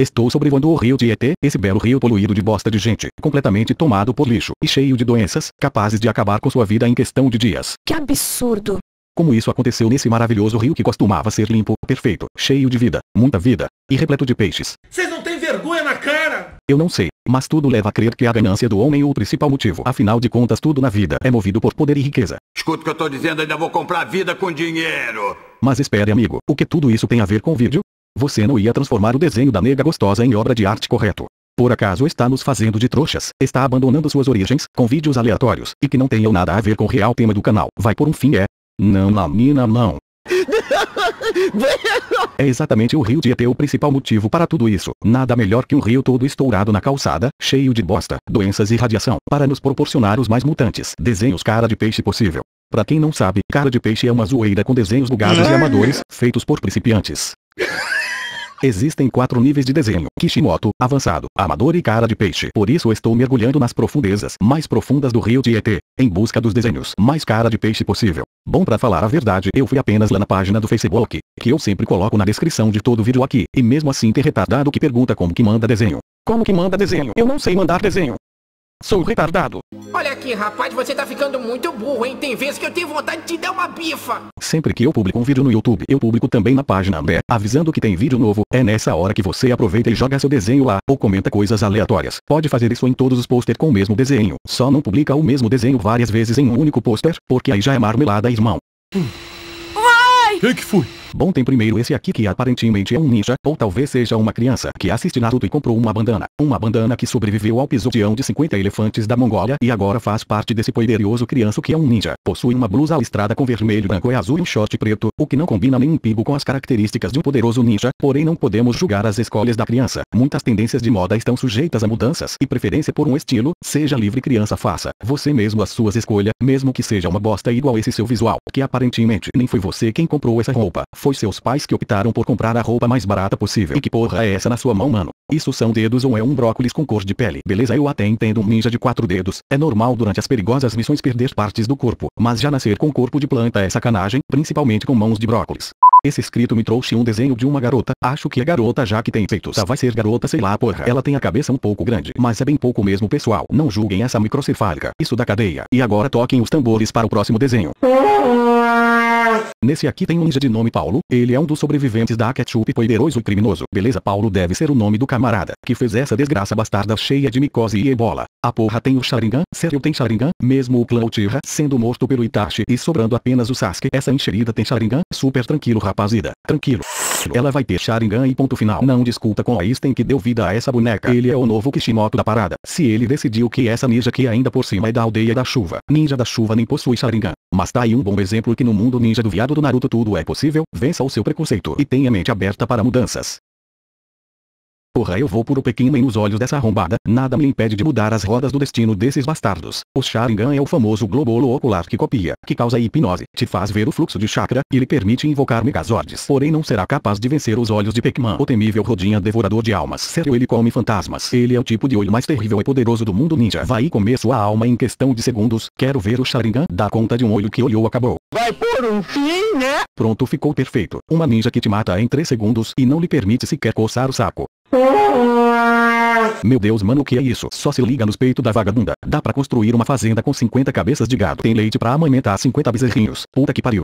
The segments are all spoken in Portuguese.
Estou sobrevoando o rio Tietê, esse belo rio poluído de bosta de gente, completamente tomado por lixo e cheio de doenças, capazes de acabar com sua vida em questão de dias. Que absurdo! Como isso aconteceu nesse maravilhoso rio que costumava ser limpo, perfeito, cheio de vida, muita vida, e repleto de peixes. Vocês não têm vergonha na cara? Eu não sei, mas tudo leva a crer que a ganância do homem é o principal motivo. Afinal de contas, tudo na vida é movido por poder e riqueza. Escuta o que eu tô dizendo, ainda vou comprar vida com dinheiro. Mas espere, amigo, o que tudo isso tem a ver com o vídeo? Você não ia transformar o desenho da nega gostosa em obra de arte correto. Por acaso está nos fazendo de trouxas, está abandonando suas origens, com vídeos aleatórios, e que não tenham nada a ver com o real tema do canal. Vai por um fim é... Não mina não. É exatamente o rio de Eteu o principal motivo para tudo isso. Nada melhor que um rio todo estourado na calçada, cheio de bosta, doenças e radiação, para nos proporcionar os mais mutantes desenhos cara de peixe possível. Para quem não sabe, cara de peixe é uma zoeira com desenhos bugados e é? amadores, feitos por principiantes. Existem quatro níveis de desenho. Kishimoto, avançado, amador e cara de peixe. Por isso estou mergulhando nas profundezas mais profundas do rio Tietê, em busca dos desenhos mais cara de peixe possível. Bom para falar a verdade, eu fui apenas lá na página do Facebook, que eu sempre coloco na descrição de todo vídeo aqui, e mesmo assim ter retardado que pergunta como que manda desenho. Como que manda desenho? Eu não sei mandar desenho. Sou retardado. Olha aqui, rapaz, você tá ficando muito burro, hein? Tem vezes que eu tenho vontade de te dar uma bifa. Sempre que eu publico um vídeo no YouTube, eu publico também na página B, avisando que tem vídeo novo. É nessa hora que você aproveita e joga seu desenho lá, ou comenta coisas aleatórias. Pode fazer isso em todos os posters com o mesmo desenho. Só não publica o mesmo desenho várias vezes em um único pôster, porque aí já é marmelada, irmão. Uai! O que, que foi? Bom tem primeiro esse aqui que aparentemente é um ninja, ou talvez seja uma criança que assiste Naruto e comprou uma bandana. Uma bandana que sobreviveu ao pisoteão de 50 elefantes da Mongólia e agora faz parte desse poderoso criança que é um ninja. Possui uma blusa listrada com vermelho, branco e azul e um short preto, o que não combina nem um pibo com as características de um poderoso ninja, porém não podemos julgar as escolhas da criança. Muitas tendências de moda estão sujeitas a mudanças e preferência por um estilo, seja livre criança faça. Você mesmo as suas escolhas, mesmo que seja uma bosta igual esse seu visual, que aparentemente nem foi você quem comprou essa roupa. Foi seus pais que optaram por comprar a roupa mais barata possível. E que porra é essa na sua mão, mano? Isso são dedos ou é um brócolis com cor de pele? Beleza, eu até entendo um ninja de quatro dedos. É normal durante as perigosas missões perder partes do corpo. Mas já nascer com corpo de planta é sacanagem, principalmente com mãos de brócolis. Esse escrito me trouxe um desenho de uma garota, acho que é garota já que tem peitos. Tá vai ser garota sei lá porra. Ela tem a cabeça um pouco grande, mas é bem pouco mesmo pessoal. Não julguem essa microcefálica, isso da cadeia. E agora toquem os tambores para o próximo desenho. Nesse aqui tem um ninja de nome Paulo, ele é um dos sobreviventes da Ketchup poderoso e criminoso. Beleza Paulo deve ser o nome do camarada, que fez essa desgraça bastarda cheia de micose e ebola. A porra tem o Sharingan, sério tem Sharingan, mesmo o clã Uchiha sendo morto pelo Itachi e sobrando apenas o Sasuke. Essa encherida tem Sharingan, super tranquilo rapazida, tranquilo. Ela vai ter Sharingan e ponto final. Não discuta com Einstein que deu vida a essa boneca. Ele é o novo Kishimoto da parada. Se ele decidiu que essa ninja que ainda por cima é da aldeia da chuva. Ninja da chuva nem possui Sharingan. Mas tá aí um bom exemplo que no mundo ninja do viado do Naruto tudo é possível, vença o seu preconceito e tenha mente aberta para mudanças. Porra eu vou por o Pequim em os olhos dessa arrombada, nada me impede de mudar as rodas do destino desses bastardos. O Sharingan é o famoso globolo ocular que copia, que causa hipnose, te faz ver o fluxo de chakra, e lhe permite invocar megazords. Porém não será capaz de vencer os olhos de Pequim. O temível rodinha devorador de almas. Sério ele come fantasmas. Ele é o tipo de olho mais terrível e poderoso do mundo ninja. Vai comer sua alma em questão de segundos, quero ver o Sharingan dar conta de um olho que olhou acabou. Vai por um fim, né? Pronto ficou perfeito. Uma ninja que te mata em 3 segundos e não lhe permite sequer coçar o saco. Meu Deus mano o que é isso? Só se liga nos peitos da vagabunda. Dá pra construir uma fazenda com 50 cabeças de gado. Tem leite pra amamentar 50 bezerrinhos. Puta que pariu.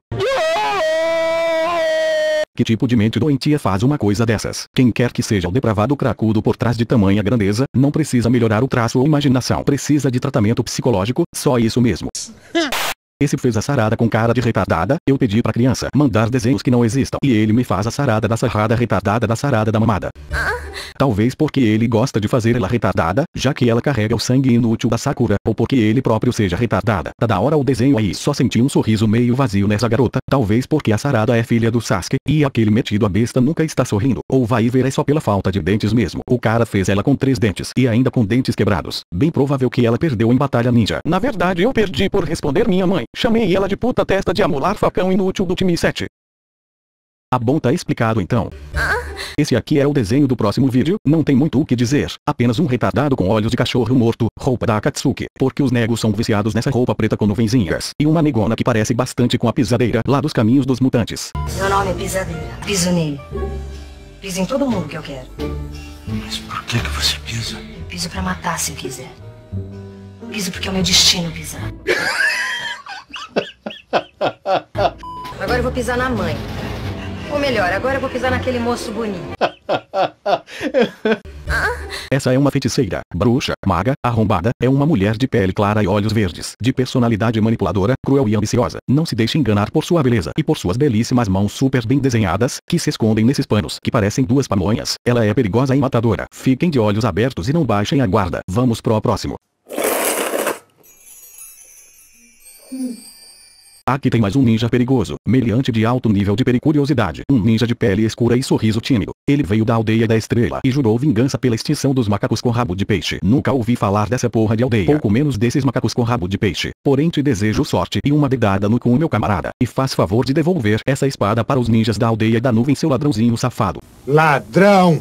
Que tipo de mente doentia faz uma coisa dessas? Quem quer que seja o depravado cracudo por trás de tamanha grandeza, não precisa melhorar o traço ou imaginação. Precisa de tratamento psicológico, só isso mesmo. Esse fez a sarada com cara de retardada, eu pedi pra criança mandar desenhos que não existam. E ele me faz a sarada da sarrada retardada da sarada da mamada. Talvez porque ele gosta de fazer ela retardada, já que ela carrega o sangue inútil da Sakura, ou porque ele próprio seja retardada. Tá da hora o desenho aí. Só senti um sorriso meio vazio nessa garota, talvez porque a sarada é filha do Sasuke, e aquele metido a besta nunca está sorrindo. Ou vai ver é só pela falta de dentes mesmo. O cara fez ela com três dentes, e ainda com dentes quebrados. Bem provável que ela perdeu em batalha ninja. Na verdade eu perdi por responder minha mãe. Chamei ela de puta testa de amolar facão inútil do time 7. Ah bom tá explicado então. Esse aqui é o desenho do próximo vídeo, não tem muito o que dizer, apenas um retardado com olhos de cachorro morto, roupa da Akatsuki, porque os negros são viciados nessa roupa preta com nuvenzinhas, e uma negona que parece bastante com a pisadeira lá dos caminhos dos mutantes. Meu nome é pisadeira, piso nele. Piso em todo mundo que eu quero. Mas por que que você pisa? Piso pra matar se eu quiser. Piso porque é o meu destino pisar. vou pisar na mãe. Ou melhor, agora eu vou pisar naquele moço bonito. Ah. Essa é uma feiticeira, bruxa, maga, arrombada, é uma mulher de pele clara e olhos verdes, de personalidade manipuladora, cruel e ambiciosa. Não se deixe enganar por sua beleza e por suas belíssimas mãos super bem desenhadas, que se escondem nesses panos, que parecem duas pamonhas. Ela é perigosa e matadora. Fiquem de olhos abertos e não baixem a guarda. Vamos pro próximo. Hum. Aqui tem mais um ninja perigoso, meliante de alto nível de pericuriosidade. Um ninja de pele escura e sorriso tímido. Ele veio da aldeia da estrela e jurou vingança pela extinção dos macacos com rabo de peixe. Nunca ouvi falar dessa porra de aldeia. Pouco menos desses macacos com rabo de peixe. Porém te desejo sorte e uma dedada no cu meu camarada. E faz favor de devolver essa espada para os ninjas da aldeia da nuvem seu ladrãozinho safado. Ladrão!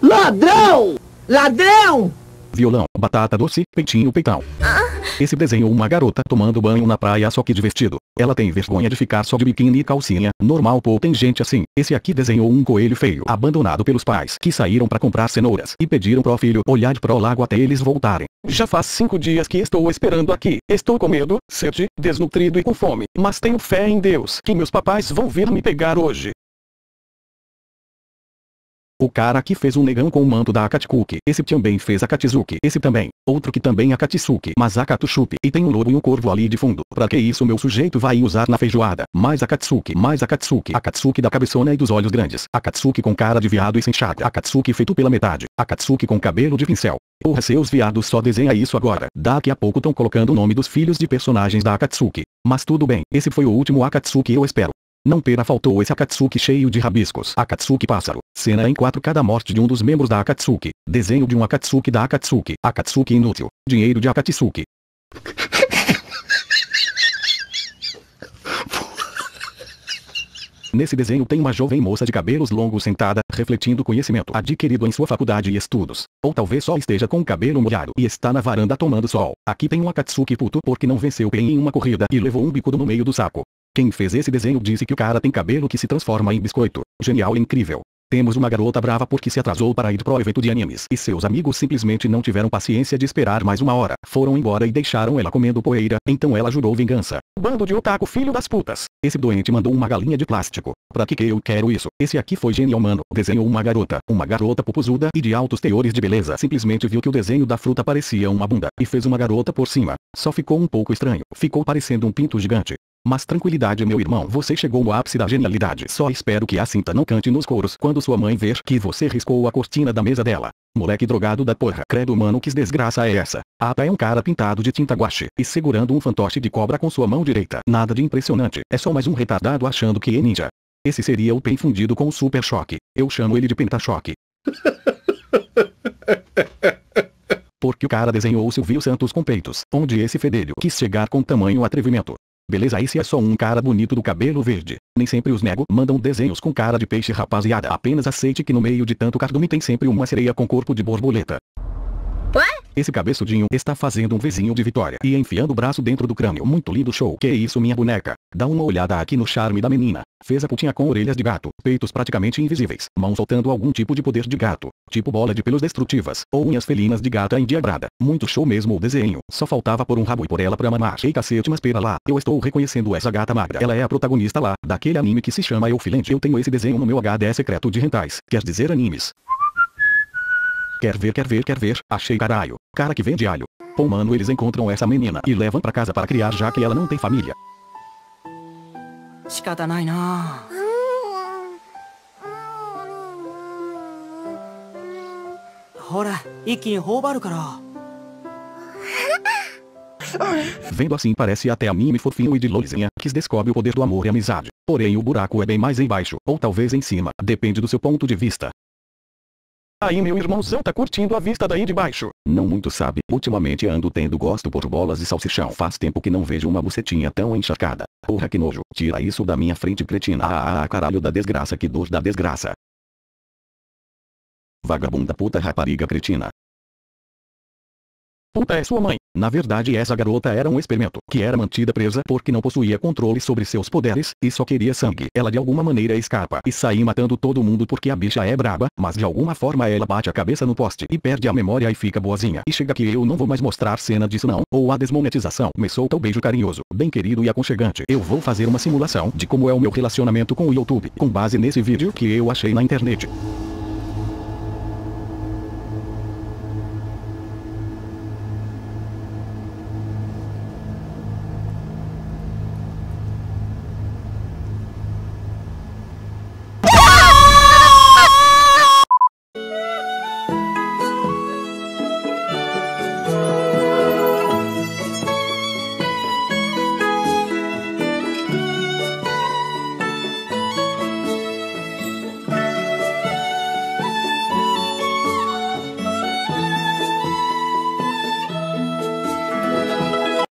Ladrão! Ladrão! Violão, batata doce, peitinho peitão. Ah. Esse desenho uma garota tomando banho na praia só que de vestido. Ela tem vergonha de ficar só de biquíni e calcinha. Normal pô tem gente assim. Esse aqui desenhou um coelho feio, abandonado pelos pais, que saíram para comprar cenouras e pediram pro filho olhar pro lago até eles voltarem. Já faz cinco dias que estou esperando aqui. Estou com medo, sede, desnutrido e com fome. Mas tenho fé em Deus que meus papais vão vir me pegar hoje. O cara que fez o negão com o manto da Akatsuki. Esse também fez a Katsuki. Esse também. Outro que também a Katsuki. Mas a E tem um lobo e um corvo ali de fundo. Pra que isso meu sujeito vai usar na feijoada? Mais a Katsuki. Mais a Katsuki. A Katsuki da cabeçona e dos olhos grandes. A Katsuki com cara de viado e sem chata. A Katsuki feito pela metade. A Katsuki com cabelo de pincel. Porra seus viados só desenha isso agora. Daqui a pouco estão colocando o nome dos filhos de personagens da Akatsuki. Mas tudo bem, esse foi o último Akatsuki eu espero. Não pera faltou esse Akatsuki cheio de rabiscos. Akatsuki pássaro. Cena em 4 cada morte de um dos membros da Akatsuki. Desenho de um Akatsuki da Akatsuki. Akatsuki inútil. Dinheiro de Akatsuki. Nesse desenho tem uma jovem moça de cabelos longos sentada, refletindo conhecimento adquirido em sua faculdade e estudos. Ou talvez só esteja com o cabelo molhado e está na varanda tomando sol. Aqui tem um Akatsuki puto porque não venceu bem em uma corrida e levou um bicudo no meio do saco. Quem fez esse desenho disse que o cara tem cabelo que se transforma em biscoito. Genial e incrível. Temos uma garota brava porque se atrasou para ir pro evento de animes e seus amigos simplesmente não tiveram paciência de esperar mais uma hora. Foram embora e deixaram ela comendo poeira, então ela jurou vingança. Bando de otaku filho das putas. Esse doente mandou uma galinha de plástico. Pra que que eu quero isso? Esse aqui foi genial mano. Desenhou uma garota, uma garota pupuzuda e de altos teores de beleza. Simplesmente viu que o desenho da fruta parecia uma bunda e fez uma garota por cima. Só ficou um pouco estranho. Ficou parecendo um pinto gigante. Mas tranquilidade meu irmão, você chegou ao ápice da genialidade. Só espero que a cinta não cante nos coros quando sua mãe ver que você riscou a cortina da mesa dela. Moleque drogado da porra. Credo mano que desgraça é essa? Ata é um cara pintado de tinta guache e segurando um fantoche de cobra com sua mão direita. Nada de impressionante, é só mais um retardado achando que é ninja. Esse seria o pen fundido com o super choque. Eu chamo ele de pentachoque. Porque o cara desenhou o Silvio Santos com peitos, onde esse fedelho quis chegar com tamanho atrevimento. Beleza aí se é só um cara bonito do cabelo verde. Nem sempre os nego mandam desenhos com cara de peixe rapaziada. Apenas aceite que no meio de tanto cardume tem sempre uma sereia com corpo de borboleta. Ué? Esse cabeçudinho está fazendo um vizinho de Vitória e enfiando o braço dentro do crânio. Muito lindo show. Que isso minha boneca. Dá uma olhada aqui no charme da menina. Fez a putinha com orelhas de gato, peitos praticamente invisíveis, mão soltando algum tipo de poder de gato, tipo bola de pelos destrutivas, ou unhas felinas de gata endiabrada. Muito show mesmo o desenho, só faltava por um rabo e por ela pra mamar. Ei cacete mas pera lá, eu estou reconhecendo essa gata magra. Ela é a protagonista lá, daquele anime que se chama Filente. Eu tenho esse desenho no meu HD secreto de rentais, quer dizer animes. Quer ver, quer ver, quer ver, achei caralho. Cara que vende alho. Pô mano eles encontram essa menina e levam pra casa para criar já que ela não tem família. Vendo assim parece até a Mimi fofinho e de lolizinha, que descobre o poder do amor e amizade. Porém o buraco é bem mais embaixo, ou talvez em cima, depende do seu ponto de vista. Aí meu irmãozão tá curtindo a vista daí de baixo. Não muito sabe, ultimamente ando tendo gosto por bolas e salsichão. Faz tempo que não vejo uma bucetinha tão encharcada. Porra que nojo, tira isso da minha frente cretina. Ah, ah, ah caralho da desgraça que dor da desgraça. Vagabunda puta rapariga cretina. Puta é sua mãe. Na verdade essa garota era um experimento, que era mantida presa porque não possuía controle sobre seus poderes, e só queria sangue. Ela de alguma maneira escapa e sai matando todo mundo porque a bicha é braba, mas de alguma forma ela bate a cabeça no poste e perde a memória e fica boazinha. E chega que eu não vou mais mostrar cena disso não, ou a desmonetização. Me solta o um beijo carinhoso, bem querido e aconchegante. Eu vou fazer uma simulação de como é o meu relacionamento com o YouTube, com base nesse vídeo que eu achei na internet.